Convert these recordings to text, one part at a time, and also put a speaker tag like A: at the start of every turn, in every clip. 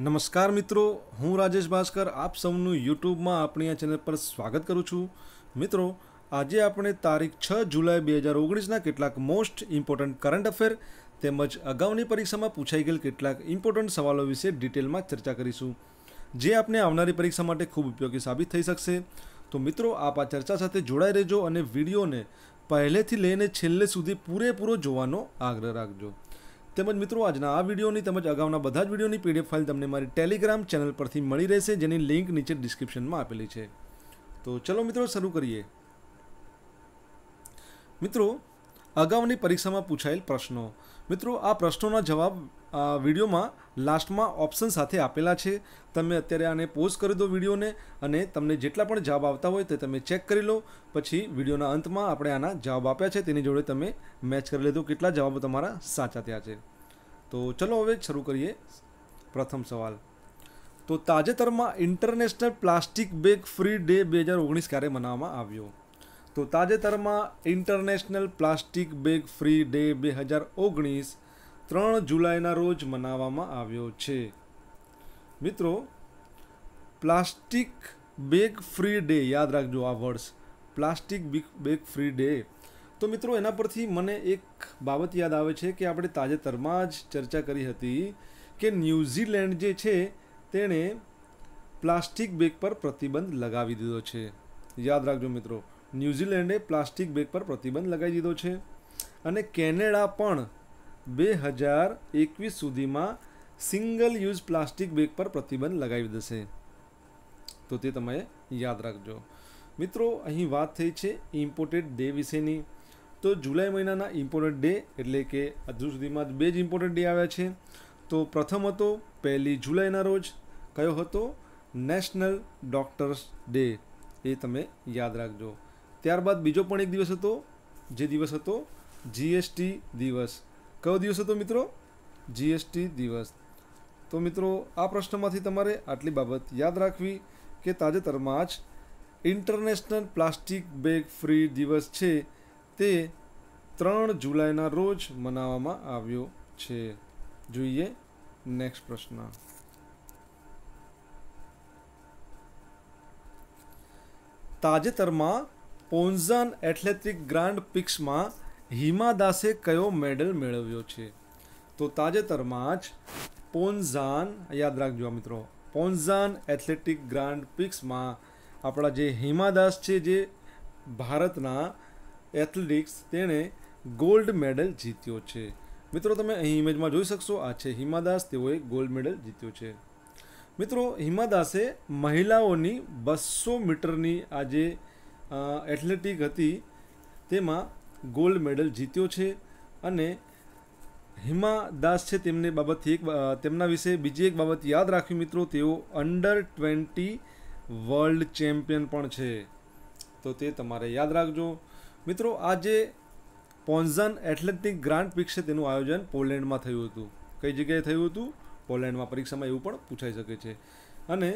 A: નમસ્કાર મિત્રો હું રાજેશ ભાસ્કર આપ સૌનું યુટ્યુબમાં આપણી આ ચેનલ પર સ્વાગત કરું છું મિત્રો આજે આપણે તારીખ છ જુલાઈ બે હજાર ઓગણીસના કેટલાક મોસ્ટ ઇમ્પોર્ટન્ટ કરંટ અફેર તેમજ અગાઉની પરીક્ષામાં પૂછાઈ ગયેલ કેટલાક ઇમ્પોર્ટન્ટ સવાલો વિશે ડિટેલમાં ચર્ચા કરીશું જે આપને આવનારી પરીક્ષા માટે ખૂબ ઉપયોગી સાબિત થઈ શકશે તો મિત્રો આપ આ ચર્ચા સાથે જોડાઈ રહેજો અને વિડીયોને પહેલેથી લઈને છેલ્લે સુધી પૂરેપૂરો જોવાનો આગ્રહ રાખજો તેમજ મિત્રો આજના આ વિડીયોની તેમજ અગાઉના બધા જ વિડીયોની પીડીએફ ફાઇલ તમને મારી ટેલિગ્રામ ચેનલ પરથી મળી રહેશે જેની લિંક નીચે ડિસ્ક્રિપ્શનમાં આપેલી છે તો ચલો મિત્રો શરૂ કરીએ મિત્રો અગાઉની પરીક્ષામાં પૂછાયેલ પ્રશ્નો મિત્રો આ પ્રશ્નોના જવાબ વિડીયોમાં લાસ્ટમાં ઓપ્શન સાથે આપેલા છે તમે અત્યારે આને પોઝ કરી દો વિડીયોને અને તમને જેટલા પણ જવાબ આવતા હોય તે તમે ચેક કરી લો પછી વિડીયોના અંતમાં આપણે આના જવાબ આપ્યા છે તેની જોડે તમે મેચ કરી લીધો કેટલા જવાબો તમારા સાચા થયા છે તો ચલો હવે શરૂ કરીએ પ્રથમ સવાલ તો તાજેતરમાં international plastic bag free day બે હજાર ઓગણીસ ક્યારે મનાવવામાં આવ્યો તો તાજેતરમાં international plastic bag free day બે હજાર ઓગણીસ ત્રણ જુલાઈના રોજ મનાવવામાં આવ્યો છે મિત્રો પ્લાસ્ટિક બેગ ફ્રી ડે યાદ રાખજો આ વર્ષ પ્લાસ્ટિક બેગ ફ્રી ડે તો મિત્રો એના પરથી મને એક બાબત યાદ આવે છે કે આપણે તાજેતરમાં જ ચર્ચા કરી હતી કે ન્યૂઝીલેન્ડ જે છે તેણે પ્લાસ્ટિક બેગ પર પ્રતિબંધ લગાવી દીધો છે યાદ રાખજો મિત્રો ન્યૂઝીલેન્ડે પ્લાસ્ટિક બેગ પર પ્રતિબંધ લગાવી દીધો છે અને કેનેડા પણ બે હજાર એકવીસ સુધીમાં સિંગલ યુઝ પ્લાસ્ટિક બેગ પર પ્રતિબંધ લગાવી દેશે તો તે તમે યાદ રાખજો મિત્રો અહીં વાત થઈ છે ઇમ્પોર્ટેડ ડે વિશેની તો જુલાઈ મહિનાના ઇમ્પોર્ટન્ટ ડે એટલે કે હજુ સુધીમાં બે જ ઇમ્પોર્ટન્ટ ડે આવ્યા છે તો પ્રથમ હતો પહેલી જુલાઈના રોજ કયો હતો નેશનલ ડૉક્ટર્સ ડે એ તમે યાદ રાખજો ત્યારબાદ બીજો પણ એક દિવસ હતો જે દિવસ હતો જીએસટી દિવસ કયો દિવસ હતો મિત્રો જીએસટી દિવસ તો મિત્રો આ પ્રશ્નમાંથી તમારે આટલી બાબત યાદ રાખવી કે તાજેતરમાં જ ઇન્ટરનેશનલ પ્લાસ્ટિક બેગ ફ્રી દિવસ છે તે ત્રણ જુલાઈના રોજ મનાવવામાં આવ્યો છે જોઈએ નેક્સ્ટ પ્રશ્ન તાજેતરમાં પોન્ઝાન એથ્લેટિક ગ્રાન્ડ પિક્સમાં હિમા દાસે કયો મેડલ મેળવ્યો છે તો તાજેતરમાં જ પોન્ઝાન યાદ રાખજો મિત્રો પોન્ઝાન એથ્લેટિક ગ્રાન્ડ પિક્સમાં આપણા જે હિમા દાસ છે જે ભારતના એથ્લેટિક્સ તેણે ગોલ્ડ મેડલ જીત્યો છે મિત્રો તમે અહીં ઇમેજમાં જોઈ શકશો આ છે હિમાદાસ તેઓએ ગોલ્ડ મેડલ જીત્યો છે મિત્રો હિમાદાસે મહિલાઓની બસો મીટરની આ જે એથ્લેટિક હતી તેમાં ગોલ્ડ મેડલ જીત્યો છે અને હિમાદાસ છે તેમને બાબતથી એક તેમના વિશે બીજી એક બાબત યાદ રાખવી મિત્રો તેઓ અંડર ટ્વેન્ટી વર્લ્ડ ચેમ્પિયન પણ છે તો તે તમારે યાદ રાખજો મિત્રો આજે જે પોન્ઝન એથ્લેટિક ગ્રાન્ડ પીક્ષે તેનું આયોજન પોલેન્ડમાં થયું હતું કઈ જગ્યાએ થયું હતું પોલેન્ડમાં પરીક્ષામાં એવું પણ પૂછાઈ શકે છે અને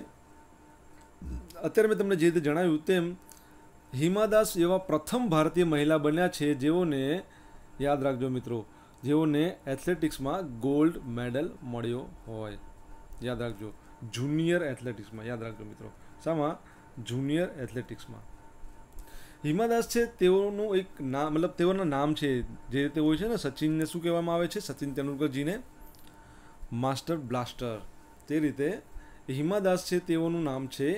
A: અત્યારે મેં તમને જે રીતે જણાવ્યું તેમ હિમાદાસ એવા પ્રથમ ભારતીય મહિલા બન્યા છે જેઓને યાદ રાખજો મિત્રો જેઓને એથ્લેટિક્સમાં ગોલ્ડ મેડલ મળ્યો હોય યાદ રાખજો જુનિયર એથ્લેટિક્સમાં યાદ રાખજો મિત્રો શામાં જુનિયર એથ્લેટિક્સમાં હિમાદાસ છે તેઓનું એક નામ મતલબ તેઓના નામ છે જે રીતે હોય છે ને સચિનને શું કહેવામાં આવે છે સચિન તેંડુલકરજીને માસ્ટર બ્લાસ્ટર તે રીતે હિમાદાસ છે તેઓનું નામ છે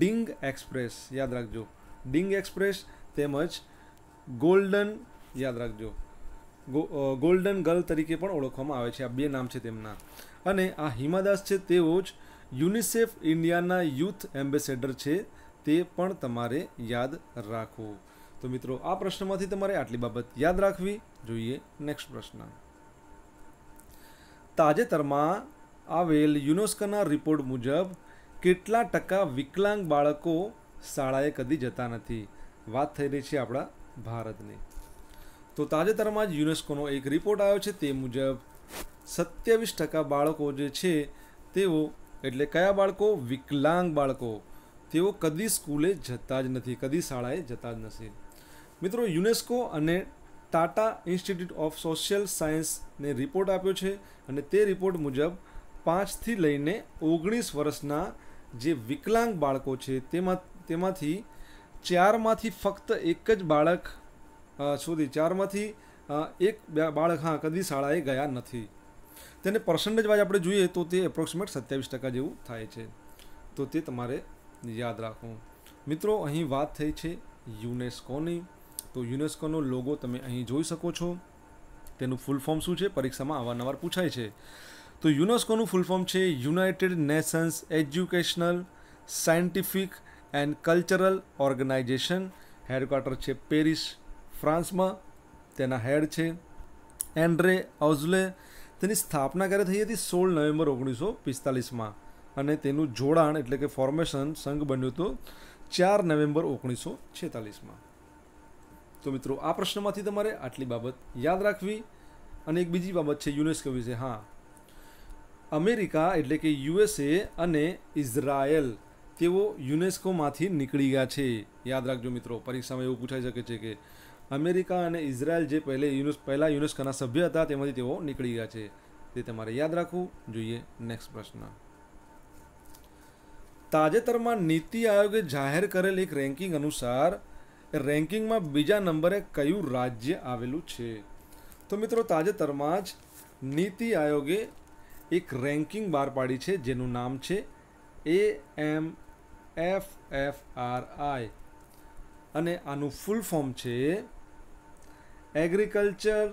A: ડિંગ એક્સપ્રેસ યાદ રાખજો ડિંગ એક્સપ્રેસ તેમજ ગોલ્ડન યાદ રાખજો ગોલ્ડન ગર્લ તરીકે પણ ઓળખવામાં આવે છે આ બે નામ છે તેમના અને આ હિમાદાસ છે તેઓ જ યુનિસેફ ઇન્ડિયાના યુથ એમ્બેસેડર છે તે પણ તમારે યાદ રાખવું તો મિત્રો આ પ્રશ્નમાંથી તમારે આટલી બાબત યાદ રાખવી જોઈએ નેક્સ્ટ પ્રશ્ન તાજેતરમાં આવેલ યુનેસ્કોના રિપોર્ટ મુજબ કેટલા ટકા વિકલાંગ બાળકો શાળાએ કદી જતા નથી વાત થઈ રહી છે આપણા ભારતની તો તાજેતરમાં જ યુનેસ્કોનો એક રિપોર્ટ આવ્યો છે તે મુજબ સત્યાવીસ ટકા બાળકો જે છે તેઓ એટલે કયા બાળકો વિકલાંગ બાળકો તેઓ કદી સ્કૂલે જતા જ નથી કદી શાળાએ જતા જ નથી મિત્રો યુનેસ્કો અને ટાટા ઇન્સ્ટિટ્યૂટ ઓફ સોશિયલ સાયન્સને રિપોર્ટ આપ્યો છે અને તે રિપોર્ટ મુજબ પાંચથી લઈને ઓગણીસ વર્ષના જે વિકલાંગ બાળકો છે તેમાં તેમાંથી ચારમાંથી ફક્ત એક જ બાળક સુધી ચારમાંથી એક બાળક હા કદી શાળાએ ગયા નથી તેને પર્સન્ટેજ વાઇઝ આપણે જોઈએ તો તે એપ્રોક્સિમેટ સત્યાવીસ ટકા જેવું થાય છે તો તે તમારે યાદ રાખો મિત્રો અહીં વાત થઈ છે યુનેસ્કોની તો યુનેસ્કોનો લોગો તમે અહીં જોઈ શકો છો તેનું ફૂલ ફોર્મ શું છે પરીક્ષામાં અવારનવાર પૂછાય છે તો યુનેસ્કોનું ફૂલ ફોર્મ છે United Nations Educational Scientific and Cultural Organization headquarter છે પેરિસ ફ્રાન્સમાં તેના હેડ છે એન્ડ્રે ઓઝલે તેની સ્થાપના ક્યારે થઈ હતી સોળ નવેમ્બર ઓગણીસો પિસ્તાલીસમાં અને તેનું જોડાણ એટલે કે ફોર્મેશન સંઘ બન્યું હતું ચાર નવેમ્બર ઓગણીસો છેતાલીસમાં તો મિત્રો આ પ્રશ્નમાંથી તમારે આટલી બાબત યાદ રાખવી અને એક બીજી બાબત છે યુનેસ્કો વિશે હા અમેરિકા એટલે કે યુએસએ અને ઇઝરાયલ તેઓ યુનેસ્કોમાંથી નીકળી ગયા છે યાદ રાખજો મિત્રો પરીક્ષામાં એવું પૂછાઈ શકે છે કે અમેરિકા અને ઇઝરાયલ જે પહેલે યુનેસ પહેલાં યુનેસ્કોના સભ્ય હતા તેમાંથી તેઓ નીકળી ગયા છે તે તમારે યાદ રાખવું જોઈએ નેક્સ્ટ પ્રશ્ન તાજેતરમાં નીતિ આયોગે જાહેર કરેલ એક રેન્કિંગ અનુસાર રેન્કિંગમાં બીજા નંબરે કયું રાજ્ય આવેલું છે તો મિત્રો તાજેતરમાં જ નીતિ આયોગે એક રેન્કિંગ બહાર પાડી છે જેનું નામ છે A M F F R I અને આનું ફૂલ ફોર્મ છે agriculture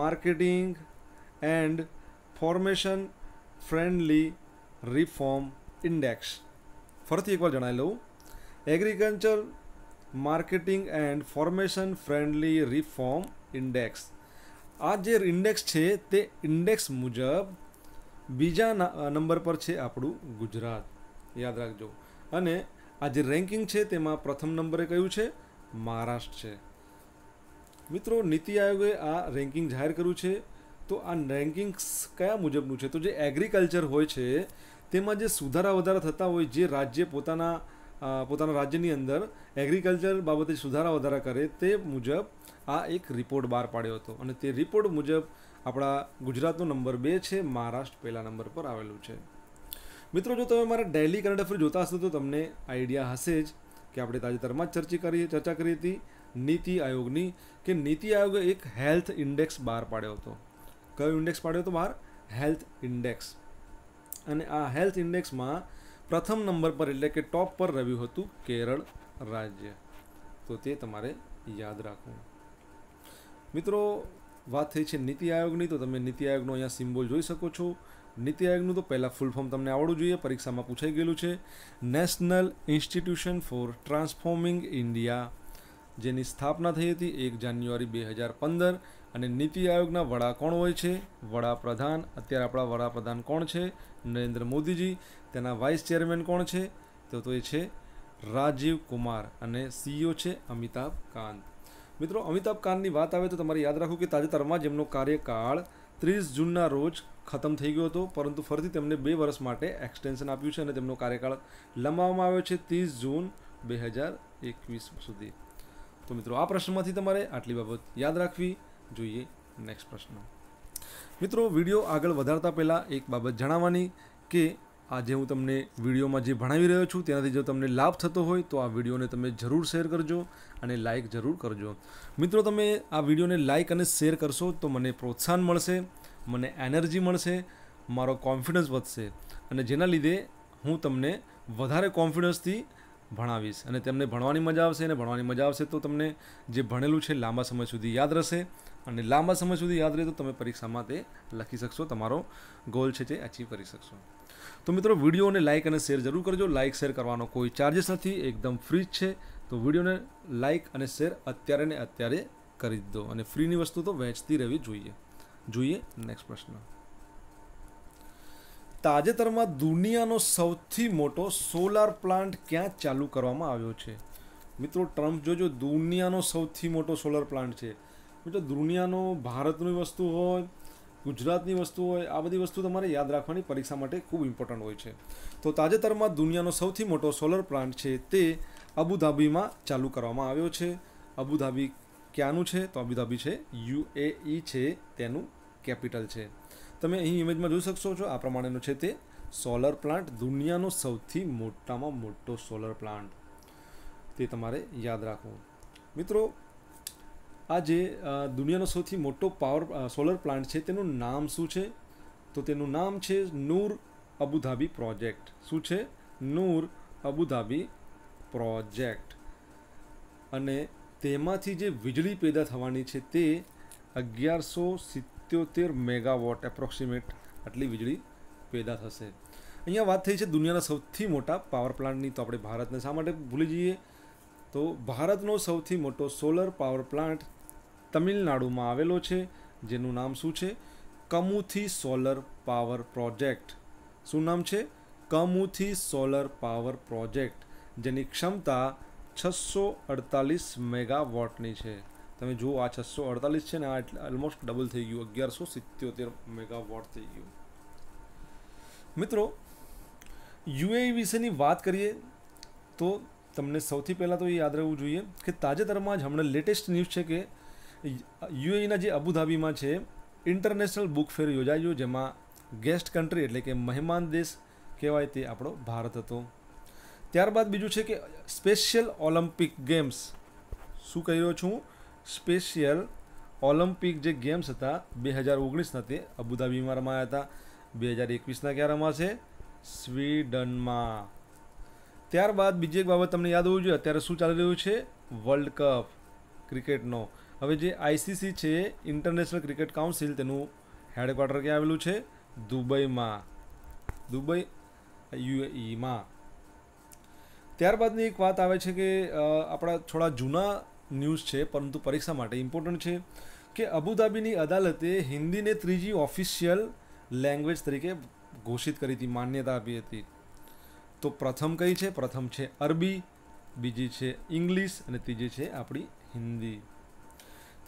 A: marketing and formation friendly reform index ફરીથી એકવાર જણાવી લઉં agriculture marketing and formation friendly reform index આ જે ઇન્ડેક્સ છે તે ઇન્ડેક્સ મુજબ બીજા નંબર પર છે આપણું ગુજરાત યાદ રાખજો અને આ જે રેન્કિંગ છે તેમાં પ્રથમ નંબરે કયું છે મહારાષ્ટ્ર છે મિત્રો નીતિ આયોગે આ રેન્કિંગ જાહેર કર્યું છે તો આ રેન્કિંગ્સ કયા મુજબનું છે તો જે એગ્રીકલ્ચર હોય છે તેમાં જે સુધારા વધારા થતા હોય જે રાજ્ય પોતાના પોતાના રાજ્યની અંદર એગ્રીકલ્ચર બાબતે સુધારા વધારા કરે તે મુજબ આ એક રિપોર્ટ બહાર પાડ્યો હતો અને તે રિપોર્ટ મુજબ આપણા ગુજરાતનો નંબર બે છે મહારાષ્ટ્ર પહેલા નંબર પર આવેલું છે મિત્રો જો તમે મારા ડેલી કરંટ અફેર જોતા હશો તો તમને આઈડિયા હશે જ કે આપણે તાજેતરમાં જ ચર્ચા કરી ચર્ચા કરી હતી નીતિ આયોગની કે નીતિ આયોગે એક હેલ્થ ઇન્ડેક્સ બહાર પાડ્યો હતો કયો ઇન્ડેક્સ પાડ્યો હતો બહાર હેલ્થ ઇન્ડેક્સ અને આ હેલ્થ ઇન્ડેક્સમાં પ્રથમ નંબર પર એટલે કે ટોપ પર રહ્યું હતું કેરળ રાજ્ય તો તે તમારે યાદ રાખવું મિત્રો વાત થઈ છે નીતિ આયોગની તો તમે નીતિ આયોગનો અહીંયા સિમ્બોલ જોઈ શકો છો નીતિ આયોગનું તો પહેલાં ફૂલ ફોર્મ તમને આવડવું જોઈએ પરીક્ષામાં પૂછાઈ ગયેલું છે National Institution for Transforming India જેની સ્થાપના થઈ હતી એક જાન્યુઆરી બે હજાર પંદર અને નીતિ આયોગના વડા કોણ હોય છે વડાપ્રધાન અત્યારે આપણા વડાપ્રધાન કોણ છે નરેન્દ્ર મોદીજી તેના વાઇસ ચેરમેન કોણ છે તો તો એ છે રાજીવ કુમાર અને સીઈઓ e છે અમિતાભ કાંત મિત્રો અમિતાભ કાંતની વાત આવે તો તમારે યાદ રાખવું કે તાજેતરમાં જેમનો કાર્યકાળ ત્રીસ જૂનના રોજ ખતમ થઈ ગયો હતો પરંતુ ફરીથી તેમને બે વર્ષ માટે એક્સટેન્શન આપ્યું છે અને તેમનો કાર્યકાળ લંબાવવામાં આવ્યો છે ત્રીસ જૂન બે હજાર એકવીસ સુધી તો મિત્રો આ પ્રશ્નમાંથી તમારે આટલી બાબત યાદ રાખવી જોઈએ નેક્સ્ટ પ્રશ્ન મિત્રો વિડીયો આગળ વધારતા પહેલાં એક બાબત જણાવવાની કે આજે હું તમને વિડીયોમાં જે ભણાવી રહ્યો છું તેનાથી જો તમને લાભ થતો હોય તો આ વિડીયોને તમે જરૂર શેર કરજો અને લાઇક જરૂર કરજો મિત્રો તમે આ વિડીયોને લાઇક અને શેર કરશો તો મને પ્રોત્સાહન મળશે મને એનર્જી મળશે મારો કોન્ફિડન્સ વધશે અને જેના લીધે હું તમને વધારે કોન્ફિડન્સથી ભણાવીશ અને તેમને ભણવાની મજા આવશે અને ભણવાની મજા આવશે તો તમને જે ભણેલું છે લાંબા સમય સુધી યાદ રહેશે અને લાંબા સમય સુધી યાદ રહે તો તમે પરીક્ષામાં તે લખી શકશો તમારો ગોલ છે તે અચીવ કરી શકશો તો મિત્રો વિડીયોને લાઇક અને શેર જરૂર કરજો લાઇક શેર કરવાનો કોઈ ચાર્જિસ નથી એકદમ ફ્રી જ છે તો વિડીયોને લાઇક અને શેર અત્યારે ને અત્યારે કરી દો અને ફ્રીની વસ્તુ તો વહેંચતી રહેવી જોઈએ જોઈએ નેક્સ્ટ પ્રશ્ન તાજેતરમાં દુનિયાનો સૌથી મોટો સોલાર પ્લાન્ટ ક્યાં ચાલુ કરવામાં આવ્યો છે મિત્રો ટ્રમ્પ જોજો દુનિયાનો સૌથી મોટો સોલાર પ્લાન્ટ છે મિત્રો દુનિયાનો ભારતની વસ્તુ હોય ગુજરાતની વસ્તુ હોય આ બધી વસ્તુ તમારે યાદ રાખવાની પરીક્ષા માટે ખૂબ ઇમ્પોર્ટન્ટ હોય છે તો તાજેતરમાં દુનિયાનો સૌથી મોટો સોલર પ્લાન્ટ છે તે અબુધાબીમાં ચાલુ કરવામાં આવ્યો છે અબુધાબી ક્યાંનું છે તો અબુધાબી છે યુ યુએઈ છે તેનું કેપિટલ છે તમે અહીં ઇમેજમાં જોઈ શકશો છો આ પ્રમાણેનું છે તે સોલર પ્લાન્ટ દુનિયાનો સૌથી મોટામાં મોટો સોલર પ્લાન્ટ તે તમારે યાદ રાખવું મિત્રો આ જે દુનિયાનો સૌથી મોટો પાવર સોલર પ્લાન્ટ છે તેનું નામ શું છે તો તેનું નામ છે નૂર અબુધાબી પ્રોજેક્ટ શું છે નૂર અબુધાબી પ્રોજેક્ટ અને તેમાંથી જે વીજળી પેદા થવાની છે તે અગિયારસો સિત્યોતેર મેગાવોટ એપ્રોક્સિમેટ આટલી વીજળી પેદા થશે અહીંયા વાત થઈ છે દુનિયાના સૌથી મોટા પાવર પ્લાન્ટની તો આપણે ભારતને શા માટે ભૂલી જઈએ તો ભારતનો સૌથી મોટો સોલર પાવર પ્લાન્ટ તમિલનાડુમાં આવેલો છે જેનું નામ શું છે કમુથી સોલર પાવર પ્રોજેક્ટ શું નામ છે કમુથી સોલર પાવર પ્રોજેક્ટ જેની ક્ષમતા છસો અડતાલીસ મેગાવોટની છે તમે જુઓ આ છસો અડતાલીસ છે ને આ ઓલમોસ્ટ ડબલ થઈ ગયું અગિયારસો સિત્યોતેર મેગાવોટ થઈ ગયું મિત્રો યુએઈ વિશેની વાત કરીએ તો તમને સૌથી પહેલાં તો એ યાદ રહેવું જોઈએ કે તાજેતરમાં જ હમણાં લેટેસ્ટ ન્યૂઝ છે કે યુએઈના જે અબુધાબીમાં છે ઇન્ટરનેશનલ બુક ફેર યોજાયો જેમાં ગેસ્ટ કન્ટ્રી એટલે કે મહેમાન દેશ કહેવાય તે આપણો ભારત હતો ત્યારબાદ બીજું છે કે સ્પેશિયલ ઓલિમ્પિક ગેમ્સ શું કહી રહ્યો છું સ્પેશિયલ ઓલિમ્પિક જે ગેમ્સ હતા બે હજાર ઓગણીસના તે અબુધાબીમાં રમાયા હતા બે હજાર એકવીસના ક્યાં રમાશે સ્વીડનમાં ત્યારબાદ બીજી એક બાબત તમને યાદ હોવું જોઈએ અત્યારે શું ચાલી રહ્યું છે વર્લ્ડ કપ ક્રિકેટનો હવે જે આઈસીસી છે ઇન્ટરનેશનલ ક્રિકેટ કાઉન્સિલ તેનું હેડક્વાર્ટર ક્યાં આવેલું છે દુબઈમાં દુબઈ યુએઈમાં ત્યારબાદની એક વાત આવે છે કે આપણા થોડા જૂના ન્યૂઝ છે પરંતુ પરીક્ષા માટે ઇમ્પોર્ટન્ટ છે કે અબુધાબીની અદાલતે હિન્દીને ત્રીજી ઓફિશિયલ લેંગ્વેજ તરીકે ઘોષિત કરી હતી માન્યતા આપી હતી તો પ્રથમ કઈ છે પ્રથમ છે અરબી બીજી છે ઇંગ્લિશ અને ત્રીજી છે આપણી હિન્દી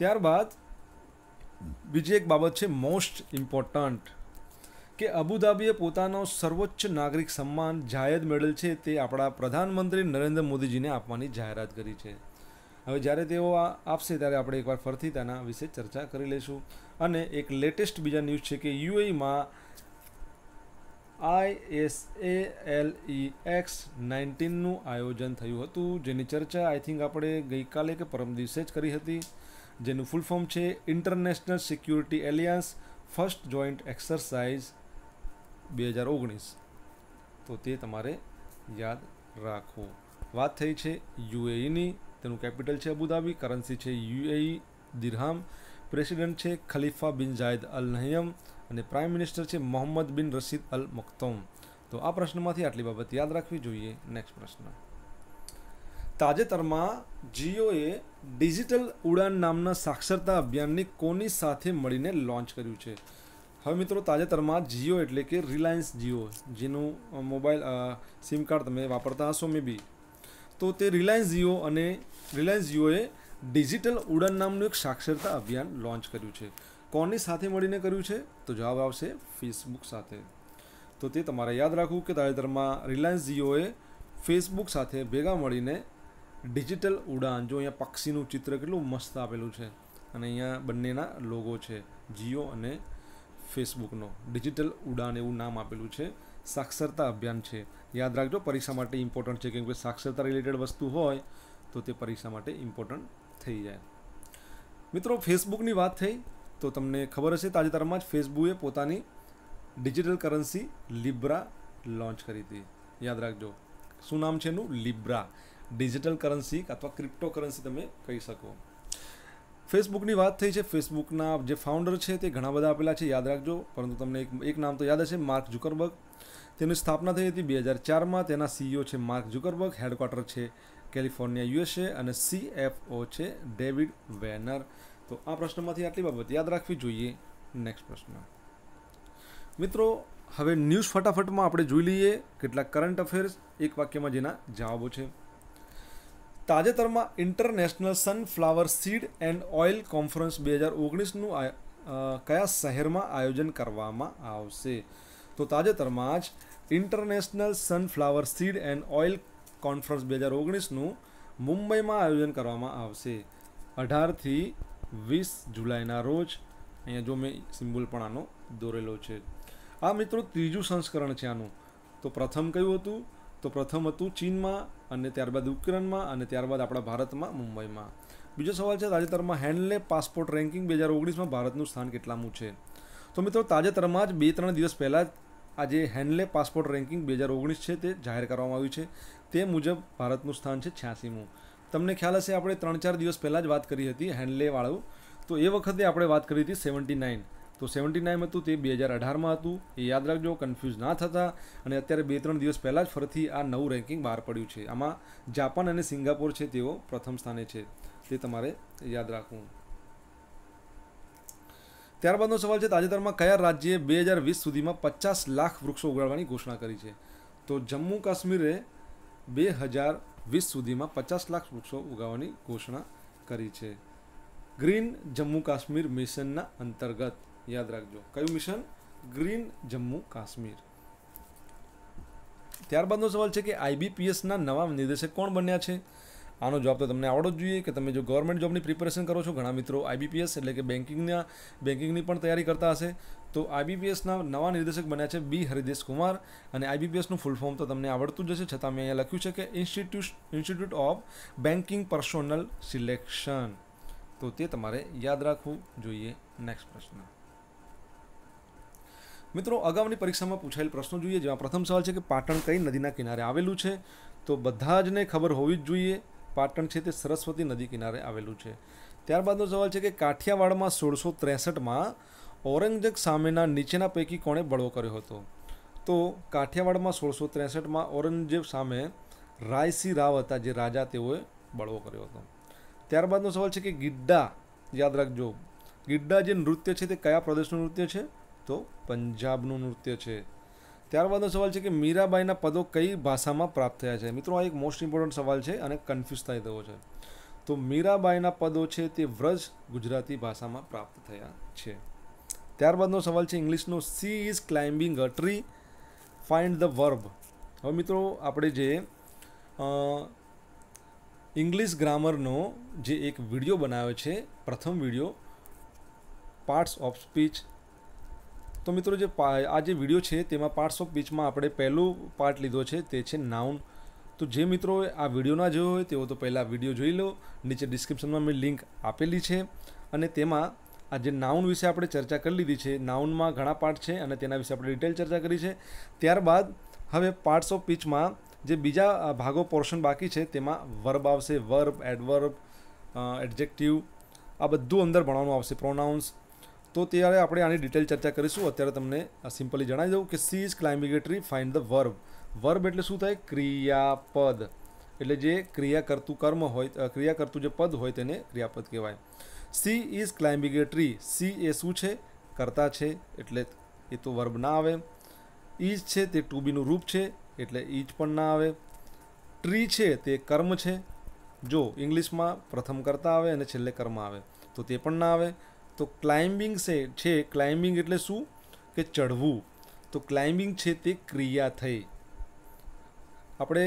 A: ત્યારબાદ બીજી એક બાબત છે મોસ્ટ ઇમ્પોર્ટન્ટ કે અબુધાબીએ પોતાનો સર્વોચ્ચ નાગરિક સન્માન જાહેર મેડલ છે તે આપણા પ્રધાનમંત્રી નરેન્દ્ર મોદીજીને આપવાની જાહેરાત કરી છે હવે જ્યારે તેઓ આ આપશે ત્યારે આપણે એકવાર ફરીથી તેના વિશે ચર્ચા કરી લઈશું અને એક લેટેસ્ટ બીજા ન્યૂઝ છે કે I S A L ISALE X નાઇન્ટીનનું આયોજન થયું હતું જેની ચર્ચા આઈ થિંક આપણે ગઈકાલે કે પરમ દિવસે જ કરી હતી જેનું ફૂલ ફોર્મ છે international security alliance first joint exercise બે હજાર ઓગણીસ તો તે તમારે યાદ રાખો વાત થઈ છે યુએઈની તેનું કેપિટલ છે અબુધાબી કરન્સી છે યુએઈ દિરહામ પ્રેસિડેન્ટ છે ખલીફા બિન જાયદ અલ નહયમ અને પ્રાઇમ મિનિસ્ટર છે મોહમ્મદ બિન રશીદ અલ મખ્તોમ તો આ પ્રશ્નમાંથી આટલી બાબત યાદ રાખવી જોઈએ નેક્સ્ટ પ્રશ્ન તાજેતરમાં જીઓએ ડિજિટલ ઉડાન નામના સાક્ષરતા અભિયાનની કોની સાથે મળીને લોન્ચ કર્યું છે હવે મિત્રો તાજેતરમાં જીઓ એટલે કે રિલાયન્સ જીઓ જેનું મોબાઈલ સિમ કાર્ડ તમે વાપરતા હશો મે બી તો તે રિલાયન્સ જીઓ અને રિલાયન્સ જીઓએ ડિજિટલ ઉડાન નામનું એક સાક્ષરતા અભિયાન લોન્ચ કર્યું છે કોની સાથે મળીને કર્યું છે તો જવાબ આવશે ફેસબુક સાથે તો તે તમારે યાદ રાખવું કે તાજેતરમાં રિલાયન્સ જીઓએ ફેસબુક સાથે ભેગા મળીને ડિજિટલ ઉડાન જો અહીંયા પક્ષીનું ચિત્ર કેટલું મસ્ત આપેલું છે અને અહીંયા બંનેના લોગો છે જીઓ અને ફેસબુકનો ડિજિટલ ઉડાન એવું નામ આપેલું છે સાક્ષરતા અભિયાન છે યાદ રાખજો પરીક્ષા માટે ઇમ્પોર્ટન્ટ છે કેમ કે સાક્ષરતા રિલેટેડ વસ્તુ હોય તો તે પરીક્ષા માટે ઇમ્પોર્ટન્ટ થઈ જાય મિત્રો ફેસબુકની વાત થઈ તો તમને ખબર હશે તાજેતરમાં જ ફેસબુકે પોતાની ડિજિટલ કરન્સી લિબ્રા લોન્ચ કરી હતી યાદ રાખજો શું નામ છે એનું લિબ્રા ડિજિટલ કરન્સી અથવા ક્રિપ્ટો કરન્સી તમે કહી શકો ફેસબુકની વાત થઈ છે ફેસબુકના જે ફાઉન્ડર છે તે ઘણા બધા આપેલા છે યાદ રાખજો પરંતુ તમને એક એક નામ તો યાદ હશે માર્ક જુકરબર્ગ તેની સ્થાપના થઈ હતી બે હજાર ચારમાં તેના સીઈઓ છે માર્ક ઝુકરબર્ગ હેડક્વાર્ટર છે કેલિફોર્નિયા યુએસએ અને સીએફઓ છે ડેવિડ વેનર તો આ પ્રશ્નમાંથી આટલી બાબત યાદ રાખવી જોઈએ નેક્સ્ટ પ્રશ્ન મિત્રો હવે ન્યૂઝ ફટાફટમાં આપણે જોઈ લઈએ કેટલાક કરંટ અફેર્સ એક વાક્યમાં જેના જવાબો છે તાજેતરમાં international sunflower seed and oil conference બે હજાર ઓગણીસનું કયા શહેરમાં આયોજન કરવામાં આવશે તો તાજેતરમાં જ international sunflower seed and oil conference બે હજાર ઓગણીસનું મુંબઈમાં આયોજન કરવામાં આવશે અઢારથી વીસ જુલાઈના રોજ અહીંયા જો મેં સિમ્બોલ પણ આનો દોરેલો છે આ મિત્રો ત્રીજું સંસ્કરણ છે આનું તો પ્રથમ કયું હતું તો પ્રથમ હતું ચીનમાં અને ત્યારબાદ યુક્રેનમાં અને ત્યારબાદ આપણા ભારતમાં મુંબઈમાં બીજો સવાલ છે તાજેતરમાં હેન્ડલે પાસપોર્ટ રેન્કિંગ બે હજાર ઓગણીસમાં ભારતનું સ્થાન કેટલામું છે તો મિત્રો તાજેતરમાં જ બે ત્રણ દિવસ પહેલાં જ આજે હેન્ડલે પાસપોર્ટ રેન્કિંગ બે હજાર ઓગણીસ છે તે જાહેર કરવામાં આવ્યું છે તે મુજબ ભારતનું સ્થાન છે છ્યાસીમું તમને ખ્યાલ હશે આપણે ત્રણ ચાર દિવસ પહેલાં જ વાત કરી હતી હેન્ડલે હેન્ડલેવાળું તો એ વખતે આપણે વાત કરી હતી સેવન્ટી નાઇન તો સેવન્ટી નાઇન હતું તે બે હજાર અઢારમાં હતું એ યાદ રાખજો કન્ફ્યુઝ ના થતા અને અત્યારે બે ત્રણ દિવસ પહેલાં જ ફરીથી આ નવું રેન્કિંગ બહાર પડ્યું છે આમાં જાપાન અને સિંગાપોર છે તેઓ પ્રથમ સ્થાને છે તે તમારે યાદ રાખવું ત્યારબાદનો સવાલ છે તાજેતરમાં કયા રાજ્યે બે હજાર વીસ સુધીમાં પચાસ લાખ વૃક્ષો ઉગાડવાની ઘોષણા કરી છે તો જમ્મુ કાશ્મીરે બે હજાર વીસ સુધીમાં પચાસ લાખ વૃક્ષો ઉગાડવાની ઘોષણા કરી છે ગ્રીન જમ્મુ કાશ્મીર મિશનના અંતર્ગત યાદ રાખજો કયું મિશન ગ્રીન જમ્મુ કાશ્મીર ત્યારબાદનો સવાલ છે કે આઈબીપીએસના નવા નિર્દેશક કોણ બન્યા છે આનો જવાબ તો તમને આવડો જ જોઈએ કે તમે જો ગવર્મેન્ટ જોબની પ્રિપેરેશન કરો છો ઘણા મિત્રો આઈબીપીએસ એટલે કે બેન્કિંગના બેન્કિંગની પણ તૈયારી કરતા હશે તો આઈબીપીએસના નવા નિર્દેશક બન્યા છે બી હરિદેશ કુમાર અને આઈબીપીએસનું ફૂલ ફોર્મ તો તમને આવડતું જ હશે છતાં મેં અહીંયા લખ્યું છે કે institute institute of banking personnel selection તો તે તમારે યાદ રાખવું જોઈએ નેક્સ્ટ પ્રશ્ન મિત્રો અગાઉની પરીક્ષામાં પૂછાયેલ પ્રશ્નો જોઈએ જેમાં પ્રથમ સવાલ છે કે પાટણ કઈ નદીના કિનારે આવેલું છે તો બધા જને ખબર હોવી જ જોઈએ પાટણ છે તે સરસ્વતી નદી કિનારે આવેલું છે ત્યારબાદનો સવાલ છે કે કાઠિયાવાડમાં સોળસો ત્રેસઠમાં ઔરંગઝેબ સામેના નીચેના પૈકી કોણે બળવો કર્યો હતો તો કાઠિયાવાડમાં સોળસો ત્રેસઠમાં ઔરંગઝેબ સામે રાયસી રાવ હતા જે રાજા તેઓએ બળવો કર્યો હતો ત્યારબાદનો સવાલ છે કે ગિડ્ડા યાદ રાખજો ગિડ્ડા જે નૃત્ય છે તે કયા પ્રદેશનું નૃત્ય છે તો પંજાબનું નૃત્ય છે ત્યારબાદનો સવાલ છે કે મીરાબાઈના પદો કઈ ભાષામાં પ્રાપ્ત થયા છે મિત્રો આ એક મોસ્ટ ઇમ્પોર્ટન્ટ સવાલ છે અને કન્ફ્યુઝ થાય તેવો છે તો મીરાબાઈના પદો છે તે વ્રજ ગુજરાતી ભાષામાં પ્રાપ્ત થયા છે ત્યારબાદનો સવાલ છે ઇંગ્લિશનો she is climbing a tree find the verb હવે મિત્રો આપણે જે ઇંગ્લિશ ગ્રામરનો જે એક વિડીયો બનાવ્યો છે પ્રથમ વિડીયો પાર્ટ્સ ઓફ સ્પીચ તો મિત્રો જે આ જે વિડીયો છે તેમાં પાર્ટ્સ ઓફ વીચમાં આપણે પહેલો પાર્ટ લીધો છે તે છે નાઉન તો જે મિત્રો આ વિડીયો ના જોયો હોય તેઓ તો પહેલાં વિડીયો જોઈ લો નીચે ડિસ્ક્રિપ્શનમાં મેં લિંક આપેલી છે અને તેમાં આ જે નાઉન વિશે આપણે ચર્ચા કરી લીધી છે નાઉનમાં ઘણા પાર્ટ છે અને તેના વિશે આપણે ડિટેલ ચર્ચા કરી છે ત્યારબાદ હવે પાર્ટ્સ ઓફ પીચમાં જે બીજા ભાગો પોર્શન બાકી છે તેમાં વર્બ આવશે વર્બ એડવર્બ એડજેક્ટિવ આ બધું અંદર ભણવાનું આવશે પ્રોનાઉન્સ તો ત્યારે આપણે આની ડિટેલ ચર્ચા કરીશું અત્યારે તમને સિમ્પલી જણાવી દઉં કે she is climbing a tree find the verb verb એટલે શું થાય ક્રિયાપદ એટલે જે ક્રિયા કરતું કર્મ હોય ક્રિયા કરતું જે પદ હોય તેને ક્રિયાપદ કહેવાય સી ઇઝ ક્લાઇમ્બિગેટરી સી એ શું છે કરતા છે એટલે એ તો વર્બ ના આવે ઇજ છે તે ટુ બીનું રૂપ છે એટલે ઇજ પણ ના આવે ટ્રી છે તે કર્મ છે જો ઇંગ્લિશમાં પ્રથમ કરતા આવે અને છેલ્લે કર્મ આવે તો તે પણ ના આવે તો ક્લાઇમ્બિંગ છે ક્લાઇમ્બિંગ એટલે શું કે ચડવું તો ક્લાઇમ્બિંગ છે તે ક્રિયા થઈ આપણે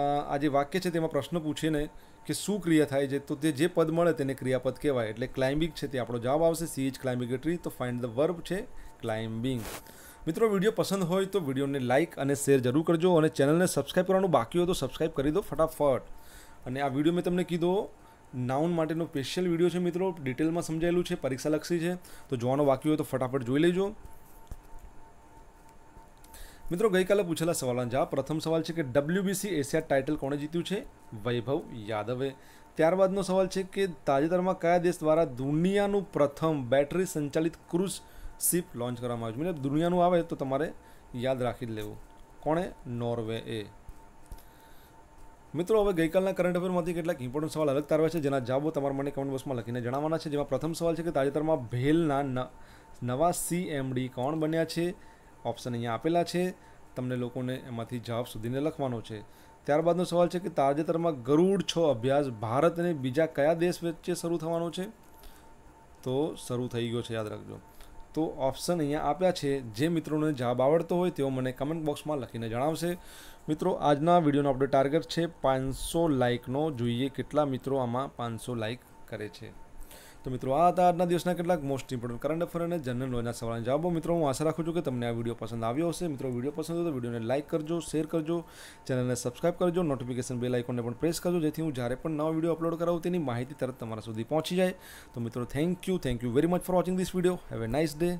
A: આ જે વાક્ય છે તેમાં પ્રશ્ન પૂછીને કે શું ક્રિયા થાય છે તો તે જે પદ મળે તેને ક્રિયાપદ કહેવાય એટલે ક્લાઇમ્બિંગ છે તે આપણો જવાબ આવશે સી ઇજ ક્લાઇમ્બિંગ તો ફાઇન્ડ ધ વર્બ છે ક્લાઇમ્બિંગ મિત્રો વિડીયો પસંદ હોય તો વિડીયોને લાઇક અને શેર જરૂર કરજો અને ચેનલને સબસ્ક્રાઈબ કરવાનું બાકી હોય તો સબસ્ક્રાઈબ કરી દો ફટાફટ અને આ વિડીયો મેં તમને કીધો નાઉન માટેનો સ્પેશિયલ વિડીયો છે મિત્રો ડિટેલમાં સમજાયેલું છે પરીક્ષાલક્ષી છે તો જોવાનો વાક્ય હોય તો ફટાફટ જોઈ લેજો મિત્રો ગઈકાલે પૂછેલા સવાલના જવાબ પ્રથમ સવાલ છે કે ડબલ્યુબીસી એશિયા ટાઇટલ કોણે જીત્યું છે વૈભવ યાદવે ત્યારબાદનો સવાલ છે કે તાજેતરમાં કયા દેશ દ્વારા દુનિયાનું પ્રથમ બેટરી સંચાલિત ક્રુઝ શિપ લોન્ચ કરવામાં આવ્યું છે મતલબ દુનિયાનું આવે તો તમારે યાદ રાખી જ લેવું કોણે નોર્વે એ મિત્રો હવે ગઈકાલના કરંટ અફેરમાંથી કેટલાક ઇમ્પોર્ટન્ટ સવાલ અલગ તારવ્યા છે જેના જવાબો તમારા મને કમેન્ટ બોક્સમાં લખીને જણાવવાના છે જેમાં પ્રથમ સવાલ છે કે તાજેતરમાં ભેલના નવા સીએમડી કોણ બન્યા છે ઓપ્શન અહીંયા આપેલા છે તમને લોકોને એમાંથી જવાબ સુધીને લખવાનો છે ત્યારબાદનો સવાલ છે કે તાજેતરમાં ગરુડ છો અભ્યાસ ભારત અને બીજા કયા દેશ વચ્ચે શરૂ થવાનો છે તો શરૂ થઈ ગયો છે યાદ રાખજો તો ઓપ્શન અહીંયા આપ્યા છે જે મિત્રોને જાબ આવડતો હોય તેઓ મને કમેન્ટ બોક્સમાં લખીને જણાવશે મિત્રો આજના વિડીયોનો આપણો ટાર્ગેટ છે પાંચસો લાઇકનો જોઈએ કેટલા મિત્રો આમાં પાંચસો લાઇક કરે છે તો મિત્રો આ હતા આજના દિવસના કેટલાક મોસ્ટ ઇમ્પોર્ટન્ટ કરંટ અફેર અને જનરલ નોલેજના સવાલના જવાબો મિત્રો હું આશા રાખું છું કે તમને આ વિડીયો પસંદ આવ્યો હશે મિત્રો વિડીયો પસંદ હોય તો વિડીયોને લાઇક કરજો શેર કરજો ચેનલને સબસ્ક્રાઇબ કરજો નોટિફિકેશન બેલ આઇકોનને પણ પ્રેસ કરજો જેથી હું જ્યારે પણ નવો વિડીયો અપલોડ કરાવું તેની માહિતી તરત તમારા સુધી પહોંચી જાય તો મિત્રો thank you thank you very much for watching this video have a nice day